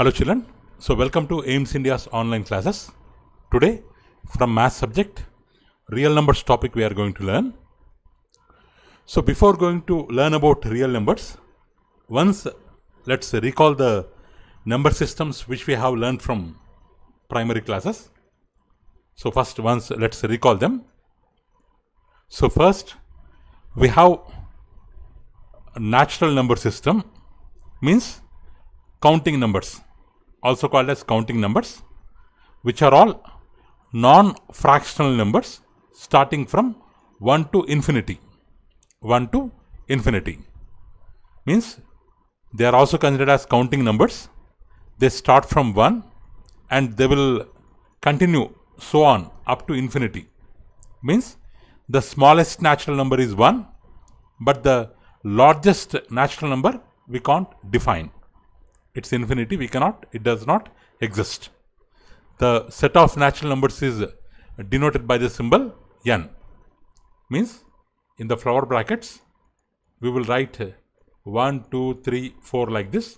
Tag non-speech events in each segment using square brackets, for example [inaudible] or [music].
Hello children, so welcome to AIMS India's online classes. Today from math subject, real numbers topic we are going to learn. So before going to learn about real numbers, once let's recall the number systems which we have learned from primary classes. So first once let's recall them. So first we have natural number system means counting numbers also called as counting numbers, which are all non-fractional numbers starting from 1 to infinity. 1 to infinity means they are also considered as counting numbers. They start from 1 and they will continue so on up to infinity. Means the smallest natural number is 1, but the largest natural number we can't define it's infinity we cannot it does not exist the set of natural numbers is denoted by the symbol n means in the flower brackets we will write 1 2 3 4 like this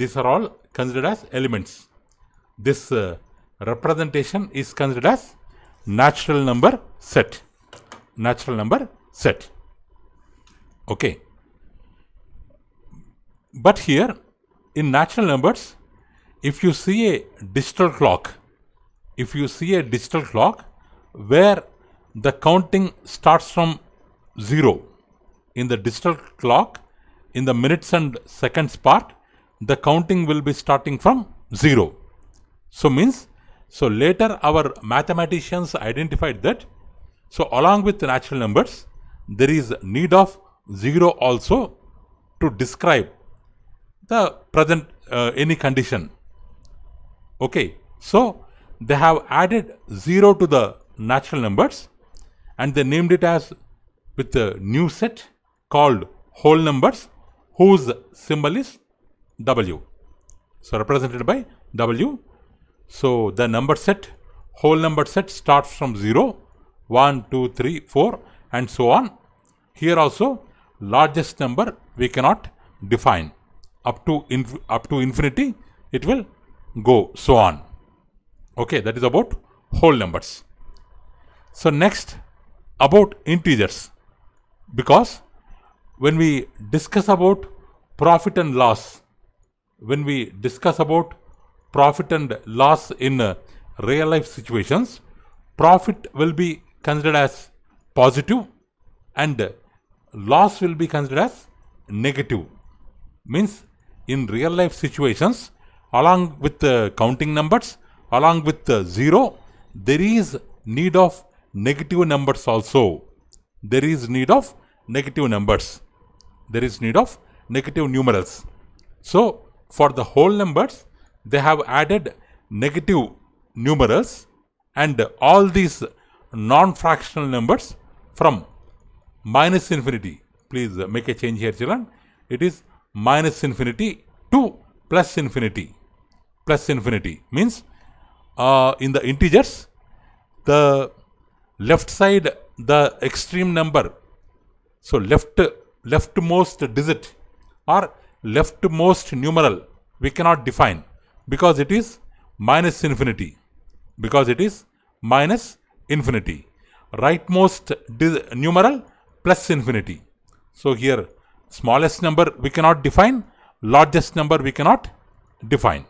these are all considered as elements this uh, representation is considered as natural number set natural number set okay but here in natural numbers, if you see a digital clock, if you see a digital clock where the counting starts from 0 in the digital clock in the minutes and seconds part the counting will be starting from 0 so means so later our mathematicians identified that so along with natural numbers there is need of 0 also to describe the present uh, any condition. Okay, so they have added 0 to the natural numbers and they named it as with a new set called whole numbers whose symbol is W. So, represented by W. So, the number set whole number set starts from 0, 1, 2, 3, 4 and so on. Here also largest number we cannot define up to up to infinity it will go so on okay that is about whole numbers so next about integers because when we discuss about profit and loss when we discuss about profit and loss in uh, real life situations profit will be considered as positive and loss will be considered as negative means in real life situations along with the counting numbers along with the zero there is need of negative numbers also there is need of negative numbers there is need of negative numerals so for the whole numbers they have added negative numerals and all these non-fractional numbers from minus infinity please make a change here children it is minus infinity to plus infinity. Plus infinity means uh, in the integers, the left side, the extreme number, so left leftmost digit or leftmost numeral, we cannot define because it is minus infinity. Because it is minus infinity. Rightmost numeral plus infinity. So here Smallest number we cannot define, largest number we cannot define.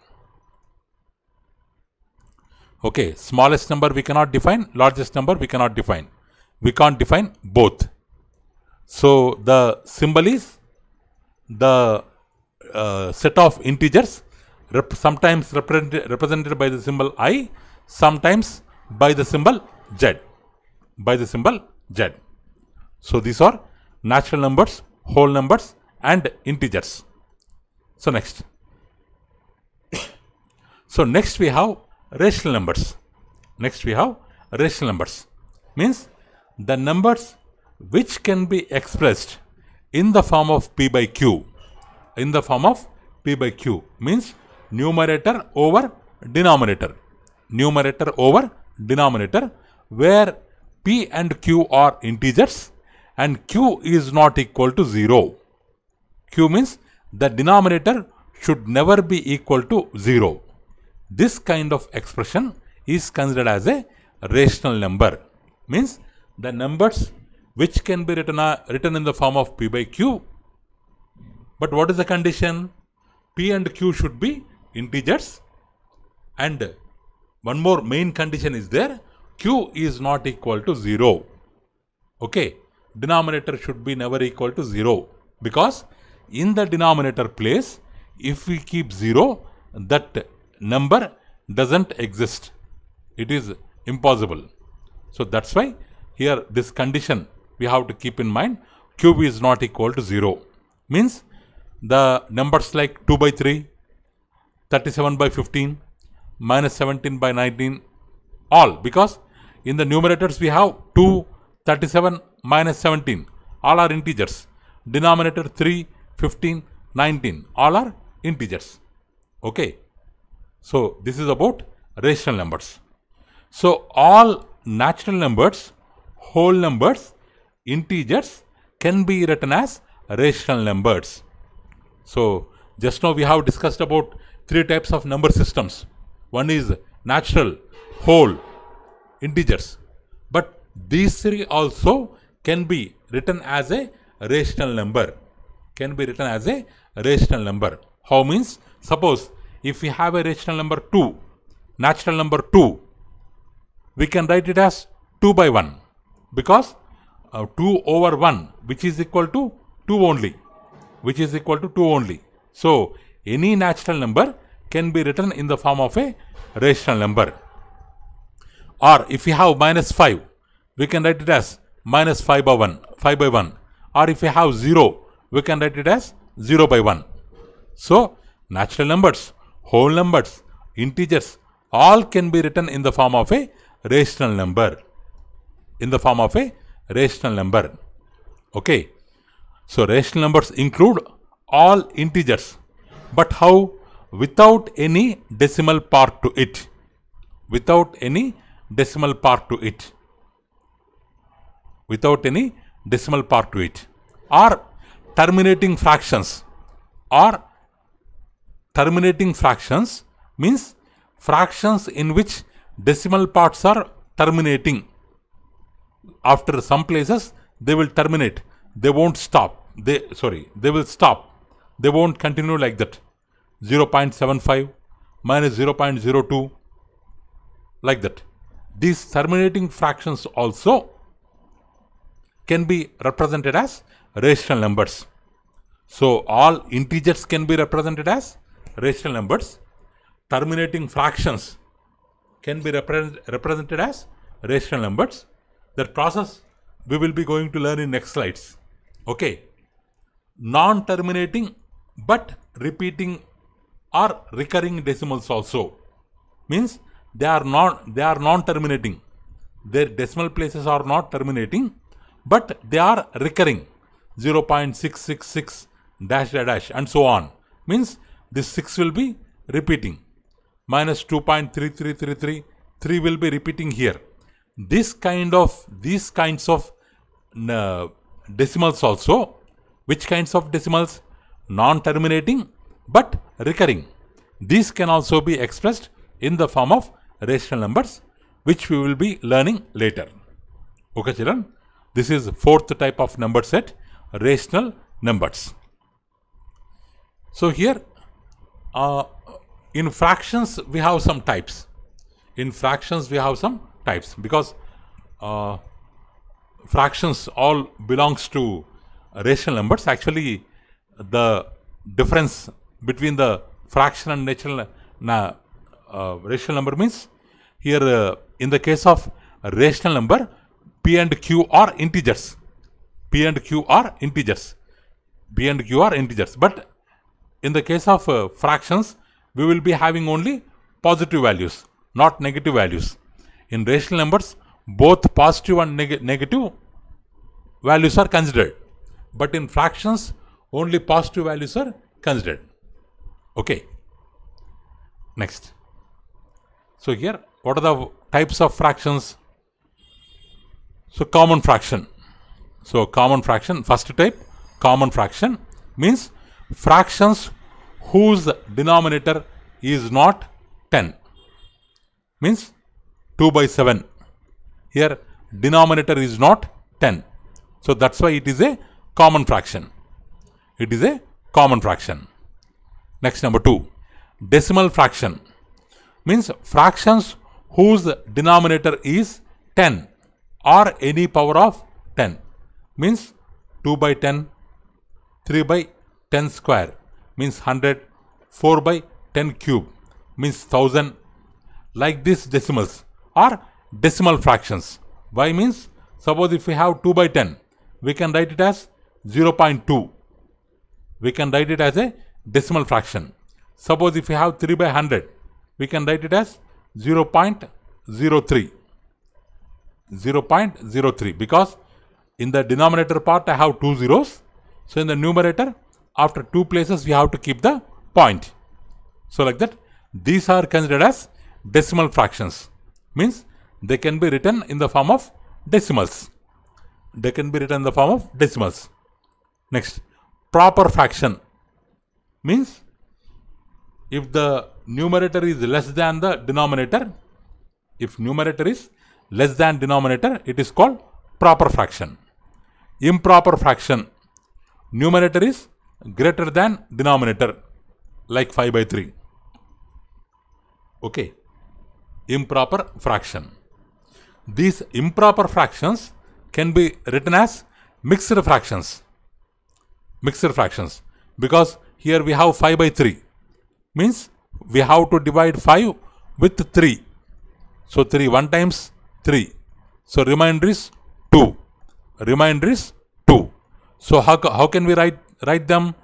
Okay, smallest number we cannot define, largest number we cannot define. We can't define both. So the symbol is the uh, set of integers rep sometimes represent represented by the symbol i, sometimes by the symbol z, by the symbol z. So these are natural numbers whole numbers and integers. So next. so next we have rational numbers. Next we have rational numbers. Means the numbers which can be expressed in the form of p by q. In the form of p by q means numerator over denominator. Numerator over denominator where p and q are integers and q is not equal to 0. q means the denominator should never be equal to 0. This kind of expression is considered as a rational number means the numbers which can be written, uh, written in the form of p by q. But what is the condition? p and q should be integers and one more main condition is there q is not equal to 0. Okay denominator should be never equal to 0 because in the denominator place if we keep 0 that number doesn't exist it is impossible so that's why here this condition we have to keep in mind cube is not equal to 0 means the numbers like 2 by 3 37 by 15 minus 17 by 19 all because in the numerators we have 2 37 minus 17 all are integers. Denominator 3, 15, 19 all are integers. Okay. So, this is about rational numbers. So, all natural numbers, whole numbers, integers can be written as rational numbers. So, just now we have discussed about three types of number systems. One is natural, whole, integers. These three also can be written as a rational number. Can be written as a rational number. How means? Suppose if we have a rational number 2, natural number 2, we can write it as 2 by 1 because uh, 2 over 1 which is equal to 2 only which is equal to 2 only. So, any natural number can be written in the form of a rational number or if we have minus 5 we can write it as minus 5 by 1, 5 by 1. Or if we have 0, we can write it as 0 by 1. So, natural numbers, whole numbers, integers, all can be written in the form of a rational number. In the form of a rational number. Okay. So, rational numbers include all integers. But how? Without any decimal part to it. Without any decimal part to it without any decimal part to it or terminating fractions or terminating fractions means fractions in which decimal parts are terminating after some places they will terminate they won't stop they sorry they will stop they won't continue like that 0.75 minus 0.02 like that these terminating fractions also can be represented as rational numbers. So, all integers can be represented as rational numbers. Terminating fractions can be represented as rational numbers. That process we will be going to learn in next slides. Okay. Non-terminating but repeating or recurring decimals also means they are not they are non-terminating. Their decimal places are not terminating but they are recurring 0.666 dash dash and so on means this 6 will be repeating minus 2.3333 3 will be repeating here this kind of these kinds of uh, decimals also which kinds of decimals non terminating but recurring these can also be expressed in the form of rational numbers which we will be learning later okay children this is fourth type of number set, rational numbers. So here, uh, in fractions, we have some types. In fractions, we have some types because uh, fractions all belongs to rational numbers. Actually, the difference between the fraction and natural na, uh, rational number means here uh, in the case of rational number P and Q are integers. P and Q are integers. P and Q are integers. But in the case of uh, fractions, we will be having only positive values, not negative values. In rational numbers, both positive and neg negative values are considered. But in fractions, only positive values are considered. Okay. Next. So here, what are the types of fractions? So common fraction. So common fraction, first type, common fraction means fractions whose denominator is not 10 means 2 by 7 here denominator is not 10 so that's why it is a common fraction it is a common fraction next number 2 decimal fraction means fractions whose denominator is 10 or any power of 10 means 2 by 10, 3 by 10 square means 100, 4 by 10 cube means 1000 like this decimals or decimal fractions. Why? means suppose if we have 2 by 10 we can write it as 0.2 we can write it as a decimal fraction. Suppose if we have 3 by 100 we can write it as 0.03 0.03 because in the denominator part I have two zeros. So, in the numerator after two places we have to keep the point. So, like that these are considered as decimal fractions means they can be written in the form of decimals. They can be written in the form of decimals. Next, proper fraction means if the numerator is less than the denominator, if numerator is less than denominator, it is called proper fraction. Improper fraction, numerator is greater than denominator, like 5 by 3. Okay, improper fraction. These improper fractions can be written as mixed fractions. Mixed fractions, because here we have 5 by 3, means we have to divide 5 with 3. So 3 1 times 3. So remainder is 2. Remainder is 2. So how, how can we write, write them?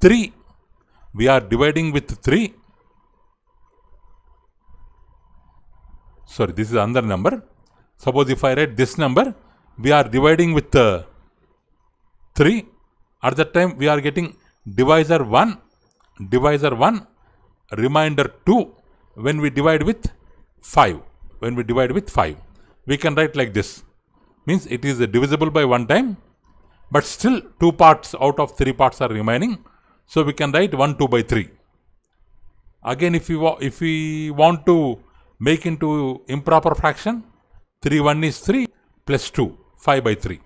3. We are dividing with 3. Sorry, this is another number. Suppose if I write this number, we are dividing with uh, 3. At that time, we are getting divisor 1, divisor 1, remainder 2 when we divide with 5. When we divide with 5 we can write like this. Means it is divisible by one time, but still two parts out of three parts are remaining. So we can write 1, 2 by 3. Again, if we, if we want to make into improper fraction, 3, 1 is 3 plus 2, 5 by 3.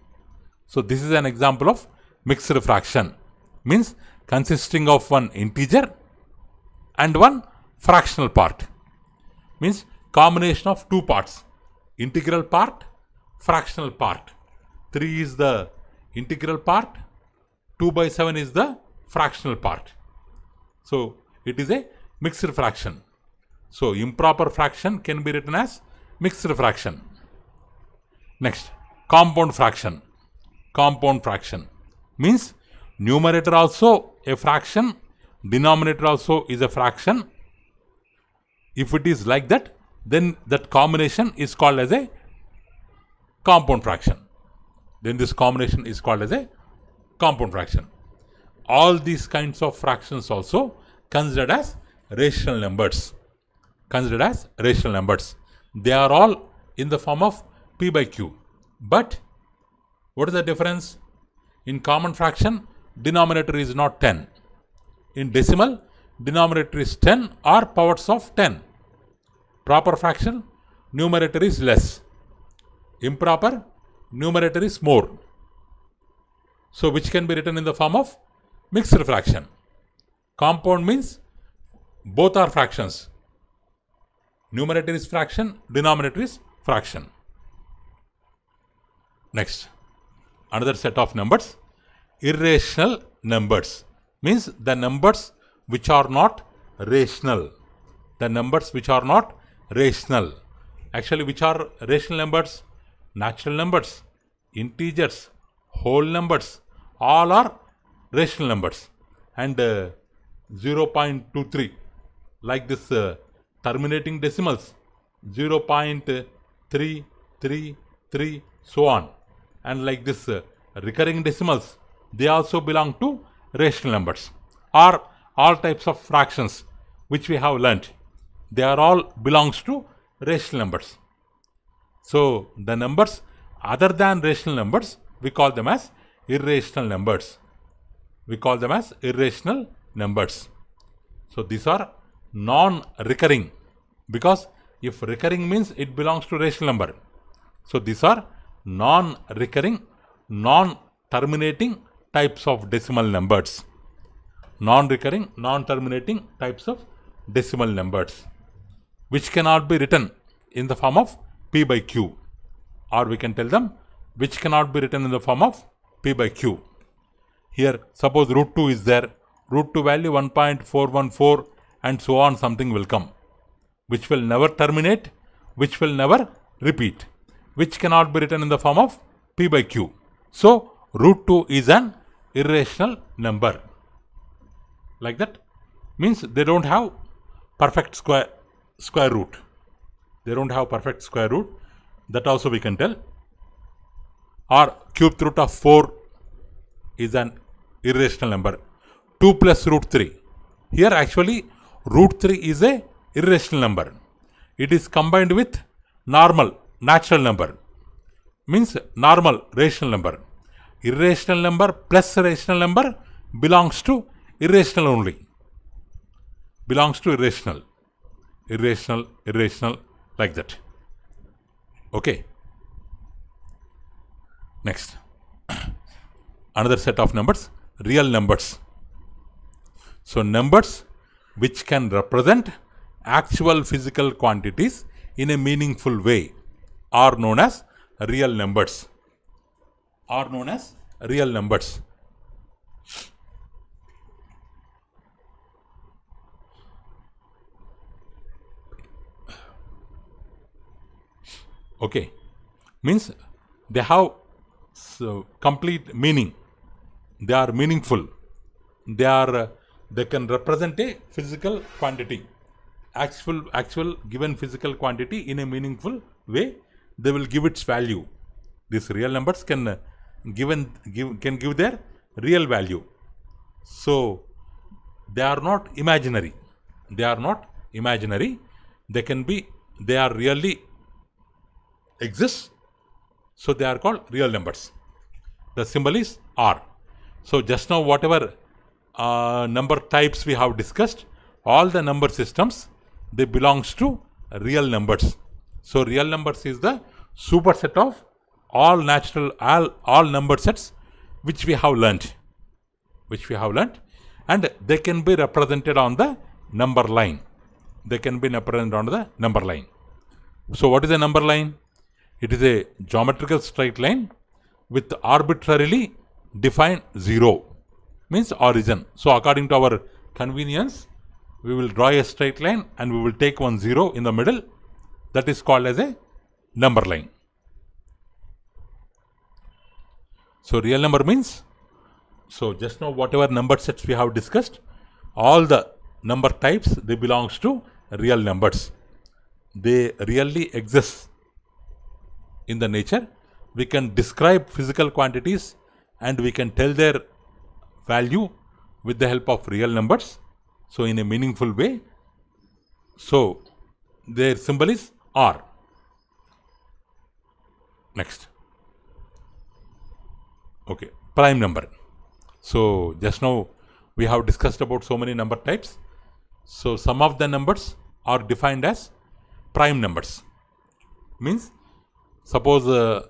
So this is an example of mixed fraction. Means consisting of one integer and one fractional part. Means combination of two parts integral part, fractional part. 3 is the integral part, 2 by 7 is the fractional part. So, it is a mixed fraction. So, improper fraction can be written as mixed fraction. Next, compound fraction. Compound fraction means numerator also a fraction, denominator also is a fraction. If it is like that, then that combination is called as a compound fraction. Then this combination is called as a compound fraction. All these kinds of fractions also considered as rational numbers. Considered as rational numbers. They are all in the form of p by q. But what is the difference? In common fraction, denominator is not 10. In decimal, denominator is 10 or powers of 10. Proper fraction, numerator is less. Improper, numerator is more. So which can be written in the form of mixed fraction. Compound means both are fractions. Numerator is fraction, denominator is fraction. Next, another set of numbers. Irrational numbers means the numbers which are not rational. The numbers which are not rational. Actually, which are rational numbers? Natural numbers, integers, whole numbers, all are rational numbers. And uh, 0.23, like this uh, terminating decimals, 0.333, so on. And like this uh, recurring decimals, they also belong to rational numbers or all types of fractions which we have learnt they are all belongs to rational numbers. So, the numbers other than rational numbers, we call them as irrational numbers. We call them as irrational numbers. So, these are non-recurring because if recurring means it belongs to rational number. So, these are non-recurring, non-terminating types of decimal numbers. Non-recurring, non-terminating types of decimal numbers which cannot be written in the form of P by Q or we can tell them which cannot be written in the form of P by Q. Here suppose root 2 is there, root 2 value 1.414 and so on something will come which will never terminate, which will never repeat, which cannot be written in the form of P by Q. So root 2 is an irrational number like that means they don't have perfect square square root. They don't have perfect square root. That also we can tell. Or cube root of 4 is an irrational number. 2 plus root 3. Here actually root 3 is a irrational number. It is combined with normal, natural number. Means normal, rational number. Irrational number plus rational number belongs to irrational only. Belongs to irrational irrational, irrational, like that. Okay. Next. [clears throat] Another set of numbers, real numbers. So, numbers which can represent actual physical quantities in a meaningful way are known as real numbers. Are known as real numbers. okay means they have so complete meaning they are meaningful they are uh, they can represent a physical quantity actual actual given physical quantity in a meaningful way they will give its value these real numbers can uh, given give can give their real value so they are not imaginary they are not imaginary they can be they are really exists. So they are called real numbers. The symbol is R. So just now whatever uh, number types we have discussed, all the number systems, they belongs to real numbers. So real numbers is the superset of all natural, all, all number sets which we have learnt, which we have learnt and they can be represented on the number line. They can be represented on the number line. So what is the number line? It is a geometrical straight line with arbitrarily defined 0 means origin. So according to our convenience, we will draw a straight line and we will take one 0 in the middle. That is called as a number line. So real number means, so just now whatever number sets we have discussed, all the number types, they belongs to real numbers. They really exist in the nature. We can describe physical quantities and we can tell their value with the help of real numbers. So, in a meaningful way. So, their symbol is R. Next. Okay, prime number. So, just now we have discussed about so many number types. So, some of the numbers are defined as prime numbers. Means Suppose uh,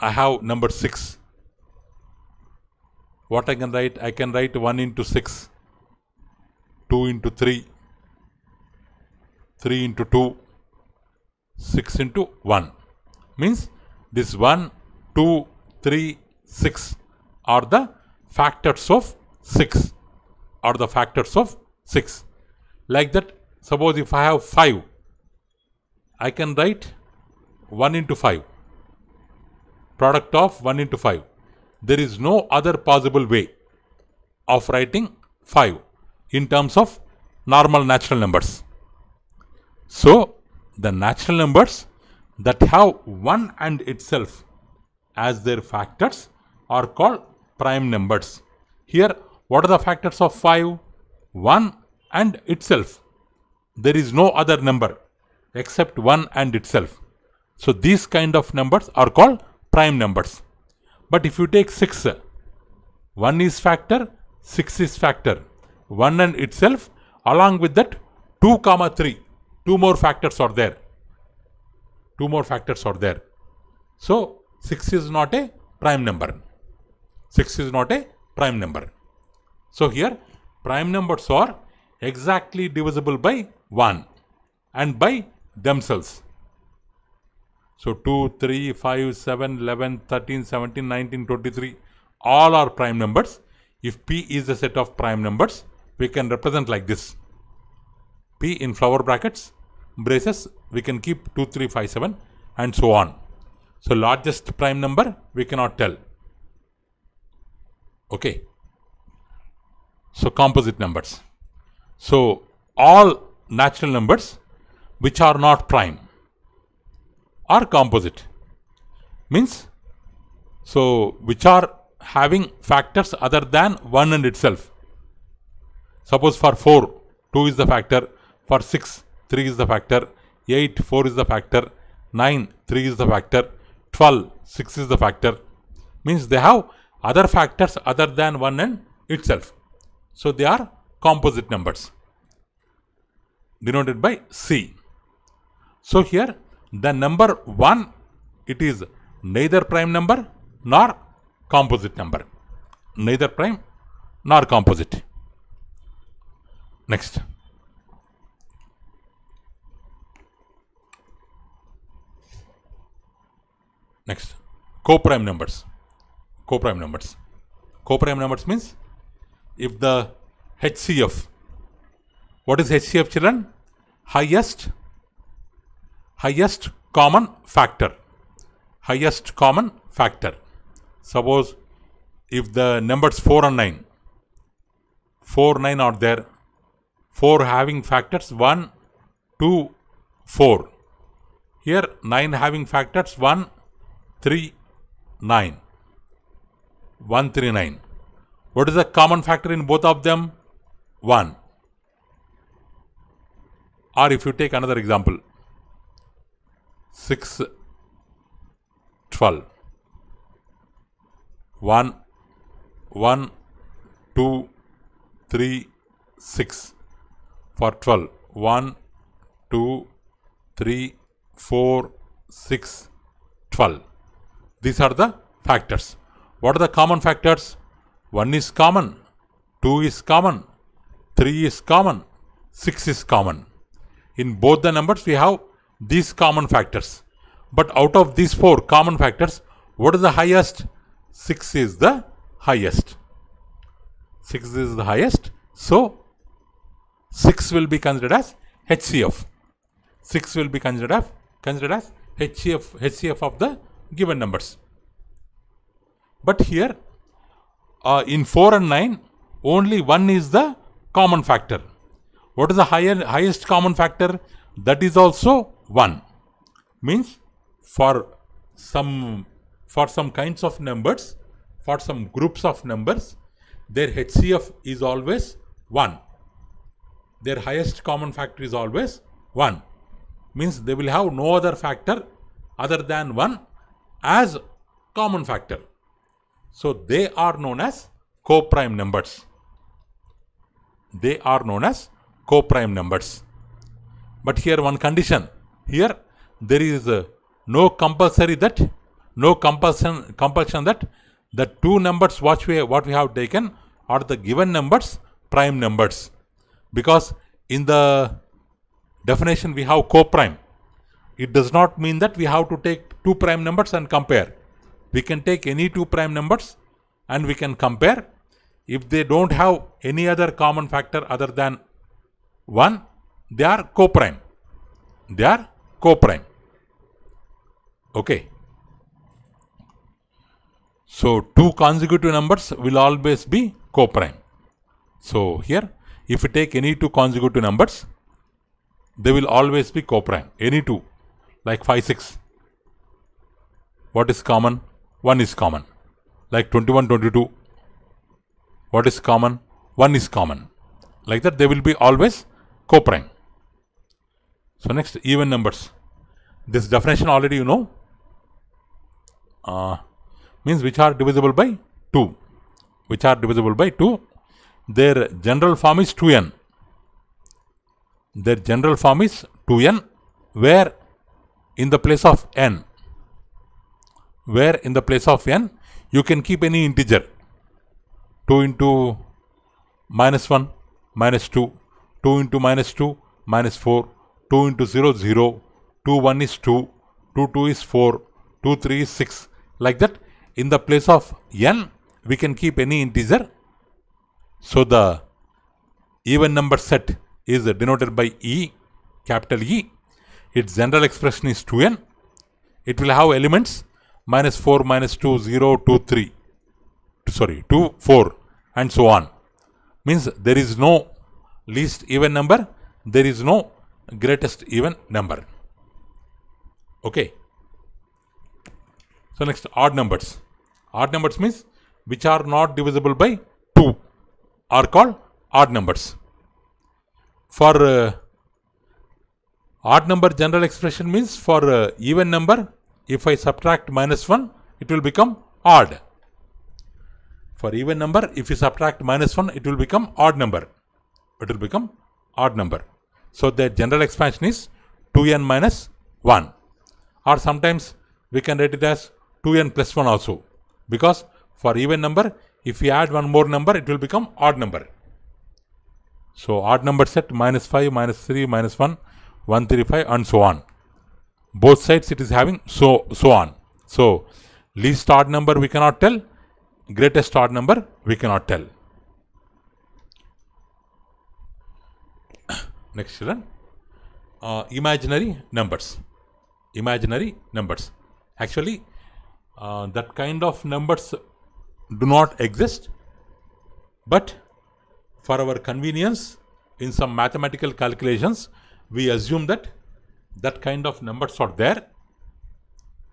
I have number 6. What I can write? I can write 1 into 6, 2 into 3, 3 into 2, 6 into 1. Means this 1, 2, 3, 6 are the factors of 6 are the factors of 6. Like that, suppose if I have 5, I can write 1 into 5. Product of 1 into 5. There is no other possible way of writing 5 in terms of normal natural numbers. So, the natural numbers that have 1 and itself as their factors are called prime numbers. Here, what are the factors of 5? 1 and itself. There is no other number except 1 and itself. So these kind of numbers are called prime numbers. But if you take 6, 1 is factor, 6 is factor. 1 and itself along with that 2 comma 3 two more factors are there two more factors are there so 6 is not a prime number 6 is not a prime number so here prime numbers are exactly divisible by 1 and by themselves so 2, 3, 5, 7, 11, 13, 17, 19, 23, all are prime numbers. If P is a set of prime numbers, we can represent like this. P in flower brackets, braces, we can keep 2, 3, 5, 7 and so on. So largest prime number, we cannot tell. Okay. So composite numbers. So all natural numbers which are not prime are composite means so which are having factors other than 1 and itself suppose for 4 2 is the factor for 6 3 is the factor 8 4 is the factor 9 3 is the factor 12 6 is the factor means they have other factors other than 1 and itself so they are composite numbers denoted by c so here the number 1 it is neither prime number nor composite number. Neither prime nor composite. Next. Next, coprime numbers. Coprime numbers. Coprime numbers means if the HCF, what is HCF children? Highest highest common factor. Highest common factor. Suppose if the numbers 4 and 9, 4, 9 are there, 4 having factors 1, 2, 4. Here 9 having factors 1, 3, 9. 1, 3, 9. What is the common factor in both of them? 1. Or if you take another example, 6 12 1 1 2 3 6 for 12 1 2 3 4 6 12 these are the factors what are the common factors 1 is common 2 is common 3 is common 6 is common in both the numbers we have these common factors. But out of these four common factors, what is the highest? 6 is the highest. 6 is the highest. So, 6 will be considered as HCF. 6 will be considered as, considered as HCF, HCF of the given numbers. But here, uh, in 4 and 9, only 1 is the common factor. What is the higher, highest common factor? That is also 1 means for some for some kinds of numbers for some groups of numbers their HCF is always 1 their highest common factor is always 1 means they will have no other factor other than 1 as common factor. So they are known as co-prime numbers. They are known as co-prime numbers. But here one condition here there is uh, no compulsory that no compulsion compulsion that the two numbers what we what we have taken are the given numbers prime numbers because in the definition we have co-prime it does not mean that we have to take two prime numbers and compare we can take any two prime numbers and we can compare if they don't have any other common factor other than 1 they are co-prime they are Co-prime. Okay. So two consecutive numbers will always be co-prime. So here if you take any two consecutive numbers, they will always be co-prime. Any two like 5, 6. What is common? 1 is common. Like 21, 22. What is common? 1 is common. Like that they will be always co-prime. So next even numbers. This definition already you know uh, means which are divisible by 2 which are divisible by 2 their general form is 2n their general form is 2n where in the place of n where in the place of n you can keep any integer 2 into minus 1 minus 2 2 into minus 2 minus 4 2 into 0 0, 2 1 is 2, 2 2 is 4, 2 3 is 6 like that. In the place of n we can keep any integer. So the even number set is denoted by E capital E. Its general expression is 2n. It will have elements minus 4 minus 2 0 2 3 sorry 2 4 and so on means there is no least even number there is no greatest even number. Okay. So next odd numbers. Odd numbers means which are not divisible by 2 are called odd numbers. For uh, odd number general expression means for uh, even number if I subtract minus 1 it will become odd. For even number if you subtract minus 1 it will become odd number. It will become odd number. So their general expansion is 2n minus 1 or sometimes we can write it as 2n plus 1 also because for even number if we add one more number it will become odd number. So odd number set minus 5, minus 3, minus 1, 1, 1, 3, 5, and so on. Both sides it is having so so on. So least odd number we cannot tell, greatest odd number we cannot tell. Next children. Uh, imaginary numbers. Imaginary numbers. Actually, uh, that kind of numbers do not exist. But for our convenience, in some mathematical calculations, we assume that that kind of numbers are there.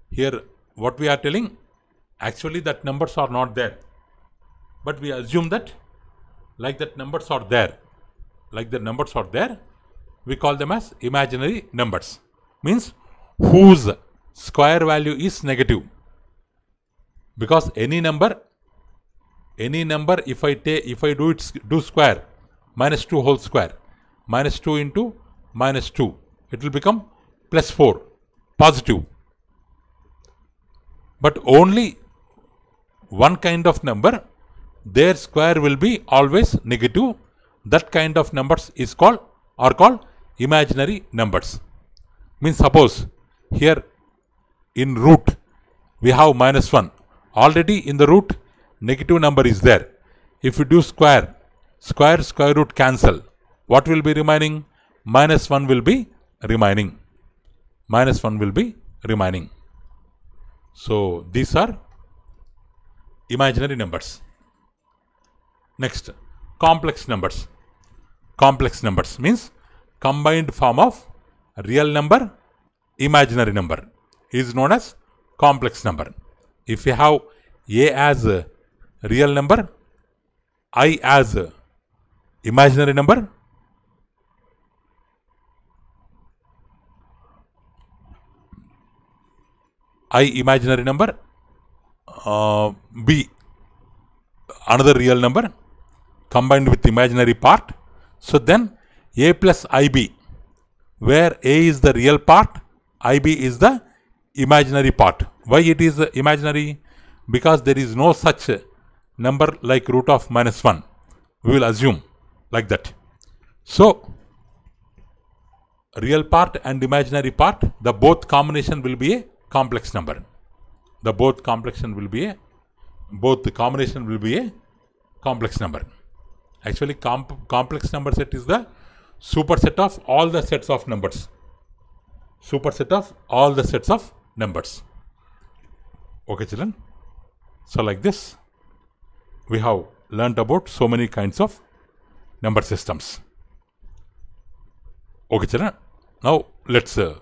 Here, what we are telling, actually that numbers are not there. But we assume that like that numbers are there. Like the numbers are there we call them as imaginary numbers. Means whose square value is negative. Because any number, any number if I take, if I do it, do square, minus 2 whole square, minus 2 into minus 2, it will become plus 4, positive. But only one kind of number, their square will be always negative. That kind of numbers is called are called imaginary numbers. Means suppose here in root we have minus 1. Already in the root negative number is there. If we do square, square square root cancel. What will be remaining? Minus 1 will be remaining. Minus 1 will be remaining. So these are imaginary numbers. Next, complex numbers. Complex numbers means combined form of real number, imaginary number is known as complex number. If we have A as a real number, I as a imaginary number, I imaginary number, uh, B another real number combined with imaginary part. So then a plus IB, where A is the real part, IB is the imaginary part. Why it is imaginary? Because there is no such number like root of minus 1. We will assume like that. So, real part and imaginary part, the both combination will be a complex number. The both combination will be a, both the combination will be a complex number. Actually, comp complex number set is the superset of all the sets of numbers. Superset of all the sets of numbers. Okay, children. So, like this, we have learnt about so many kinds of number systems. Okay, children. Now, let's uh,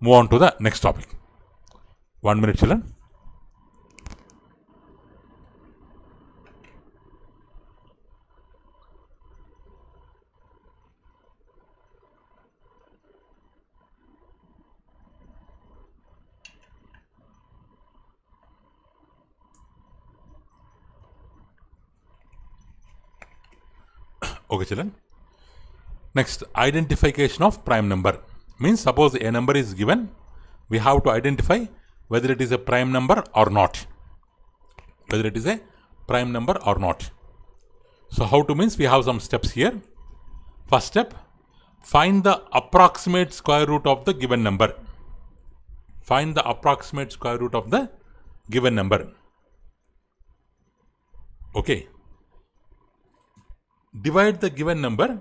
move on to the next topic. One minute, children. Next, identification of prime number. Means suppose a number is given, we have to identify whether it is a prime number or not. Whether it is a prime number or not. So, how to means we have some steps here. First step, find the approximate square root of the given number. Find the approximate square root of the given number. Okay, divide the given number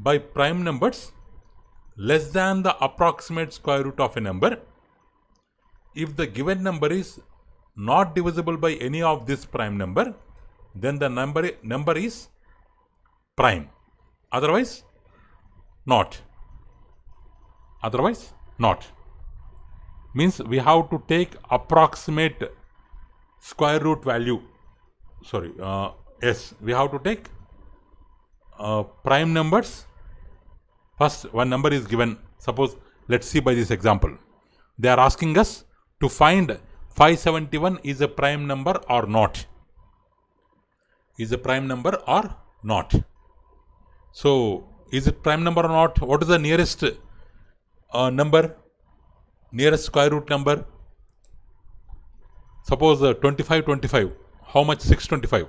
by prime numbers less than the approximate square root of a number if the given number is not divisible by any of this prime number then the number number is prime otherwise not otherwise not means we have to take approximate square root value sorry uh, yes we have to take uh, prime numbers first one number is given suppose let's see by this example they are asking us to find 571 is a prime number or not is a prime number or not so is it prime number or not what is the nearest uh, number nearest square root number suppose uh, 25 25 how much 625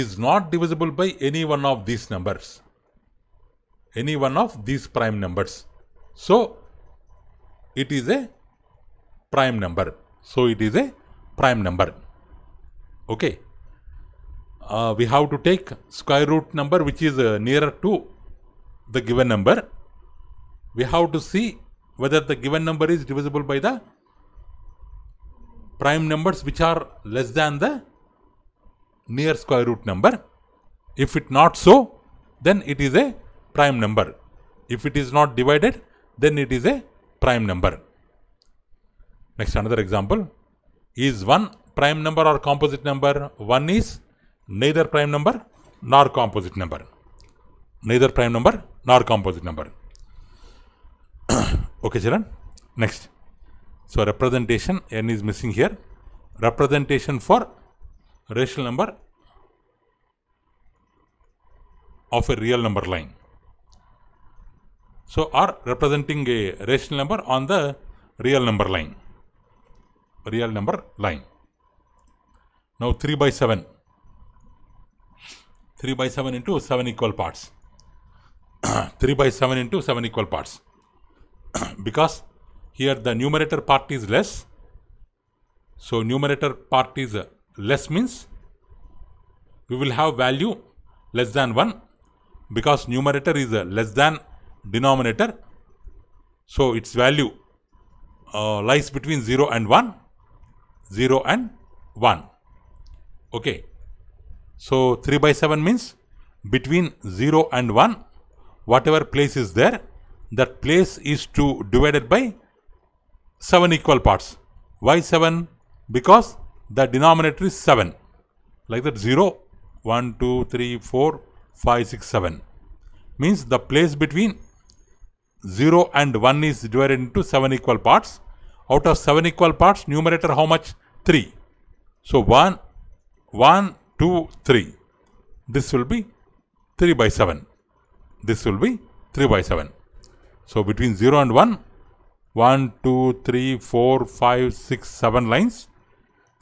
is not divisible by any one of these numbers, any one of these prime numbers. So, it is a prime number. So, it is a prime number. Okay. Uh, we have to take square root number which is uh, nearer to the given number. We have to see whether the given number is divisible by the prime numbers which are less than the near square root number. If it not so, then it is a prime number. If it is not divided, then it is a prime number. Next another example. Is 1 prime number or composite number? 1 is neither prime number nor composite number. Neither prime number nor composite number. [coughs] okay children. Next. So representation, n is missing here. Representation for rational number of a real number line. So, R representing a rational number on the real number line. Real number line. Now, 3 by 7. 3 by 7 into 7 equal parts. [coughs] 3 by 7 into 7 equal parts. [coughs] because here the numerator part is less. So, numerator part is less means we will have value less than 1 because numerator is less than denominator. So its value uh, lies between 0 and 1, 0 and 1. Okay. So 3 by 7 means between 0 and 1, whatever place is there, that place is to divided by 7 equal parts. Why 7? Because the denominator is 7. Like that 0, 1, 2, 3, 4, 5, 6, 7. Means the place between 0 and 1 is divided into 7 equal parts. Out of 7 equal parts, numerator how much? 3. So 1, 1, 2, 3. This will be 3 by 7. This will be 3 by 7. So between 0 and 1, 1, 2, 3, 4, 5, 6, 7 lines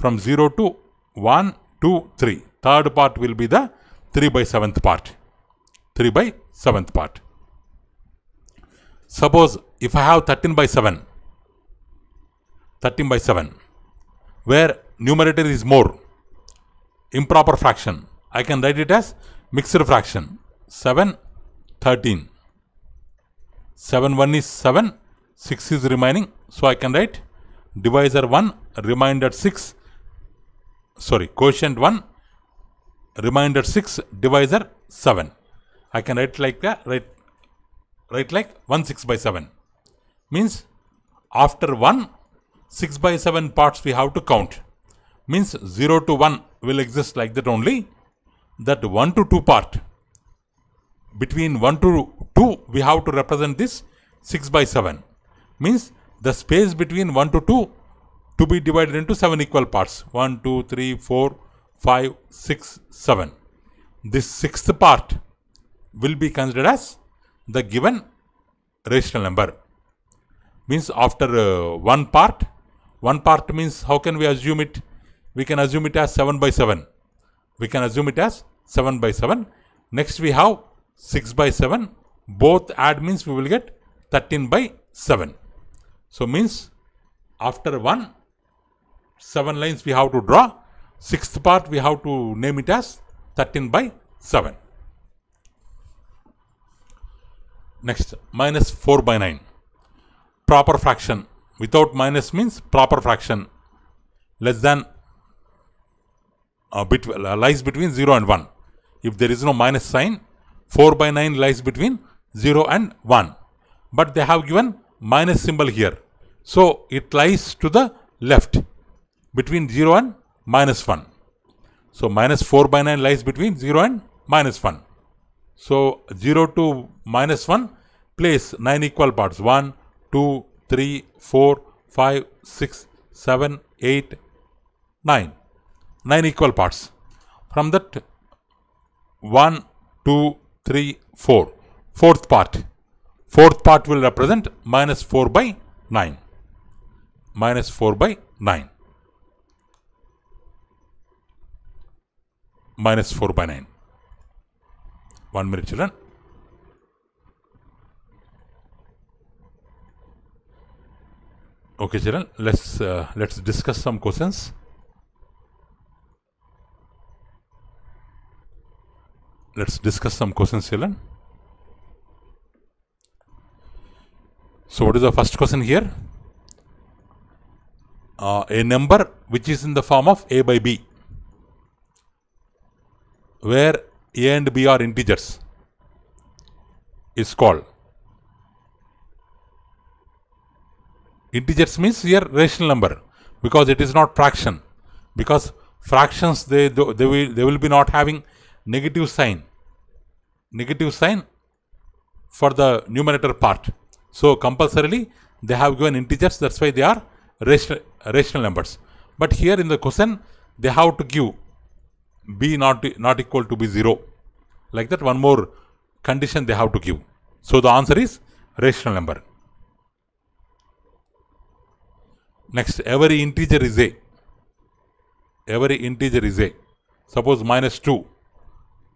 from 0 to 1, 2, 3. Third part will be the 3 by 7th part. 3 by 7th part. Suppose if I have 13 by 7, 13 by 7, where numerator is more, improper fraction, I can write it as mixed fraction, 7, 13. 7, 1 is 7, 6 is remaining, so I can write divisor 1, remainder 6, sorry, quotient 1, remainder 6, divisor 7. I can write like that, write, write like 1 6 by 7. Means after 1, 6 by 7 parts we have to count. Means 0 to 1 will exist like that only. That 1 to 2 part, between 1 to 2 we have to represent this 6 by 7. Means the space between 1 to 2 to be divided into 7 equal parts 1, 2, 3, 4, 5, 6, 7. This sixth part will be considered as the given rational number. Means after uh, one part, one part means how can we assume it? We can assume it as 7 by 7. We can assume it as 7 by 7. Next we have 6 by 7. Both add means we will get 13 by 7. So means after 1 7 lines we have to draw. Sixth part we have to name it as 13 by 7. Next, minus 4 by 9. Proper fraction. Without minus means proper fraction. Less than uh, bit, uh, lies between 0 and 1. If there is no minus sign, 4 by 9 lies between 0 and 1. But they have given minus symbol here. So, it lies to the left between 0 and minus 1. So minus 4 by 9 lies between 0 and minus 1. So 0 to minus 1 place 9 equal parts 1, 2, 3, 4, 5, 6, 7, 8, 9. 9 equal parts. From that 1, 2, 3, 4. Fourth part. Fourth part will represent minus 4 by 9. Minus 4 by 9. minus 4 by 9. One minute children. Okay children, let's, uh, let's discuss some questions. Let's discuss some questions children. So what is the first question here? Uh, a number which is in the form of a by b where a and b are integers is called. Integers means here rational number because it is not fraction because fractions they they will they will be not having negative sign negative sign for the numerator part. So compulsorily they have given integers that's why they are rational rational numbers. But here in the question they have to give b not, not equal to be 0. Like that one more condition they have to give. So, the answer is rational number. Next, every integer is a. Every integer is a. Suppose minus 2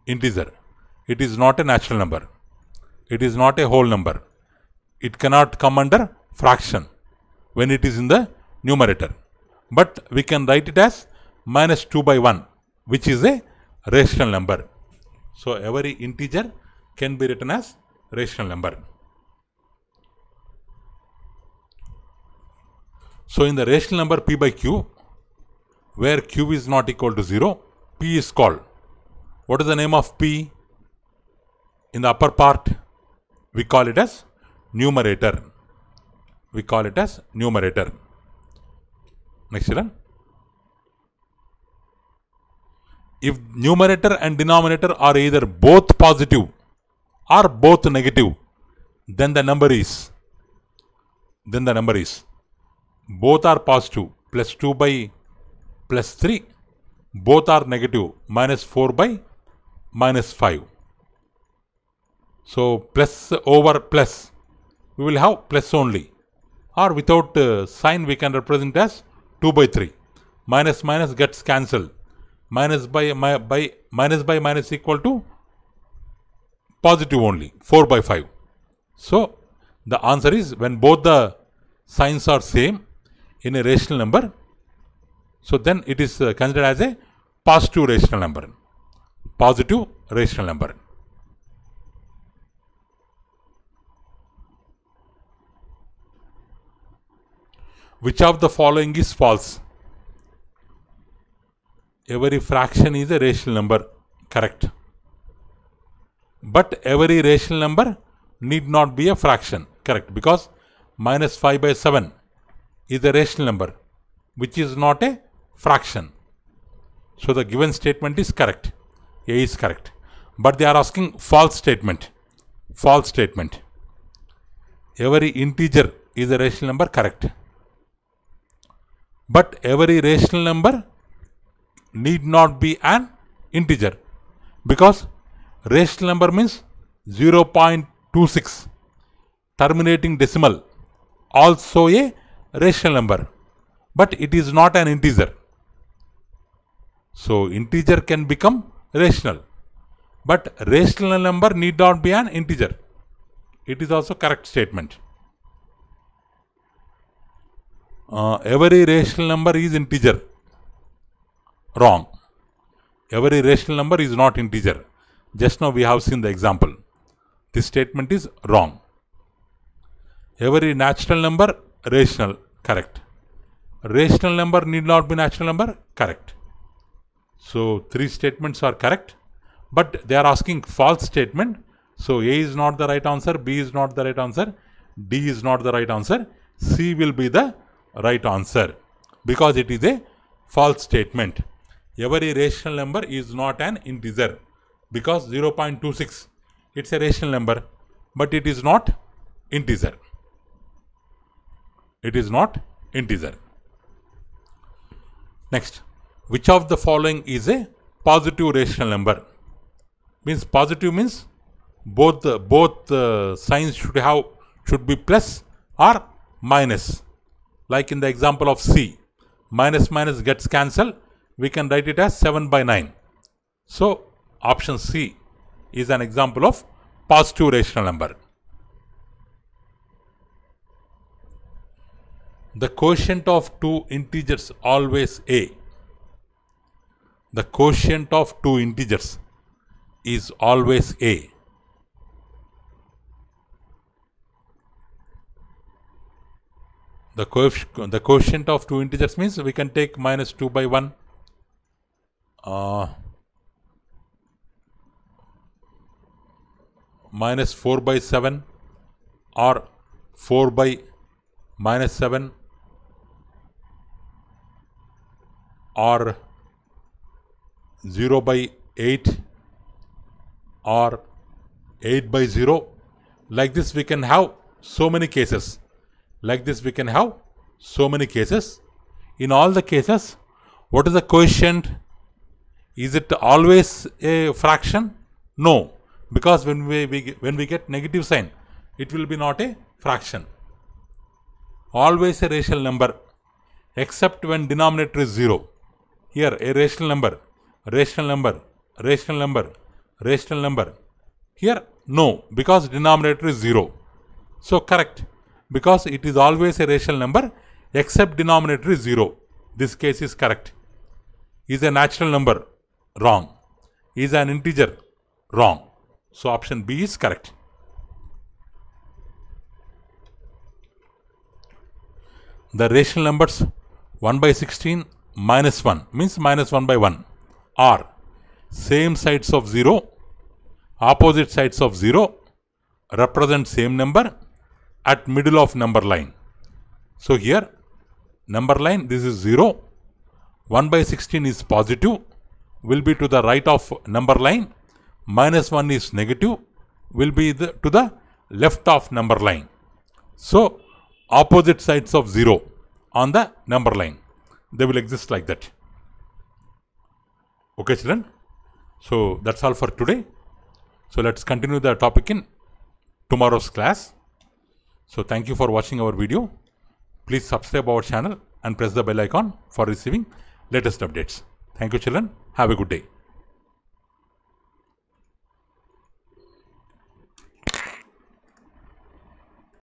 integer. It is not a natural number. It is not a whole number. It cannot come under fraction when it is in the numerator. But we can write it as minus 2 by 1 which is a rational number. So, every integer can be written as rational number. So, in the rational number p by q, where q is not equal to 0, p is called. What is the name of p? In the upper part, we call it as numerator. We call it as numerator. Next, one. if numerator and denominator are either both positive or both negative, then the number is, then the number is, both are positive, plus 2 by plus 3, both are negative, minus 4 by minus 5. So, plus over plus, we will have plus only or without uh, sign we can represent as 2 by 3. Minus minus gets cancelled minus by, by minus by minus equal to positive only 4 by 5. So, the answer is when both the signs are same in a rational number, so then it is uh, considered as a positive rational number, positive rational number. Which of the following is false? every fraction is a rational number, correct. But every rational number need not be a fraction, correct, because minus 5 by 7 is a rational number, which is not a fraction. So the given statement is correct, A is correct. But they are asking false statement, false statement. Every integer is a rational number, correct. But every rational number need not be an integer because rational number means 0.26 terminating decimal also a rational number but it is not an integer so integer can become rational but rational number need not be an integer it is also correct statement uh, every rational number is integer wrong. Every rational number is not integer. Just now we have seen the example. This statement is wrong. Every natural number, rational, correct. Rational number need not be natural number, correct. So, three statements are correct, but they are asking false statement. So, A is not the right answer, B is not the right answer, D is not the right answer, C will be the right answer because it is a false statement every rational number is not an integer because 0.26 it's a rational number but it is not integer it is not integer next which of the following is a positive rational number means positive means both uh, both uh, signs should have should be plus or minus like in the example of c minus minus gets cancelled we can write it as 7 by 9. So, option C is an example of positive rational number. The quotient of two integers always A. The quotient of two integers is always A. The, co the quotient of two integers means we can take minus 2 by 1 uh, minus 4 by 7 or 4 by minus 7 or 0 by 8 or 8 by 0 like this we can have so many cases like this we can have so many cases in all the cases what is the quotient is it always a fraction? No, because when we, we when we get negative sign, it will be not a fraction. Always a rational number, except when denominator is 0. Here, a rational number, rational number, rational number, rational number. Here, no, because denominator is 0. So, correct, because it is always a rational number, except denominator is 0. This case is correct. Is a natural number, Wrong. Is an integer? Wrong. So option B is correct. The rational numbers 1 by 16 minus 1 means minus 1 by 1 are same sides of 0, opposite sides of 0 represent same number at middle of number line. So here number line this is 0, 1 by 16 is positive, will be to the right of number line. Minus 1 is negative will be the, to the left of number line. So, opposite sides of 0 on the number line. They will exist like that. Okay, children. So, that's all for today. So, let's continue the topic in tomorrow's class. So, thank you for watching our video. Please subscribe our channel and press the bell icon for receiving latest updates. Thank you, children. Have a good day